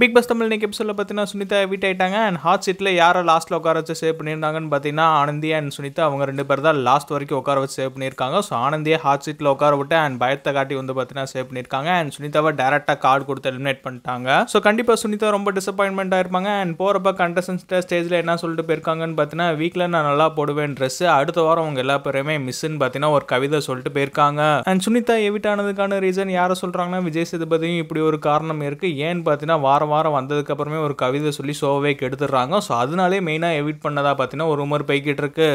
big pass Tamil இன்னைக்கு எபிசோட பார்த்தீங்கன்னா சுனிதா வீட் ஆகிட்டாங்க அண்ட் ஹாட் சீட்டில் யாரை லாஸ்ட்டில் உட்கார வச்சு சேவ் பண்ணியிருந்தாங்கன்னு பார்த்தீங்கன்னா ஆனந்தி அண்ட் சுனிதா அவங்க ரெண்டு பேர் தான் லாஸ்ட் வரைக்கும் உட்கார வச்சு சேவ் பண்ணியிருக்காங்க ஸோ ஆனந்தியை ஹாட் சீட்டில் உட்கார விட்டு அண்ட் பயத்தை காட்டி வந்து பார்த்தீங்கன்னா சேவ் பண்ணியிருக்காங்க அண்ட் சுனிதாவை டேரெக்டாக கார்டு கொடுத்து எலிமினேட் பண்ணிட்டாங்க ஸோ கண்டிப்பாக சுனிதா ரொம்ப டிசப்பாயின்மெண்ட் இருப்பாங்க அண்ட் போகிறப்ப கண்டஸ்டன்ஸ்ட ஸ்டேஜில் என்ன சொல்லிட்டு போயிருக்காங்கன்னு பார்த்தீங்கன்னா வீக்கில் நான் நல்லா போடுவேன் ட்ரெஸ்ஸு அடுத்த வாரம் அவங்க எல்லா பேருமே மிஸ்ஸுன்னு பார்த்தீங்கன்னா ஒரு கவிதை சொல்லிட்டு போயிருக்காங்க அண்ட் சுனிதா எவிட் ஆனதுக்கான ரீசன் யாரை சொல்கிறாங்கன்னா விஜய் சேதுபதியும் இப்படி ஒரு காரணம் இருக்குது ஏன்னு பார்த்தீங்கன்னா வாரம் வாரம் வாரம் வந்ததுக்கப்புறமே ஒரு கவிதை சொல்லி ஷோவே கெடுத்துடுறாங்க ஸோ அதனாலே மெயினாக எவிட் பண்ணதாக பார்த்தீங்கன்னா ஒரு உமர் போய்கிட்டு இருக்கு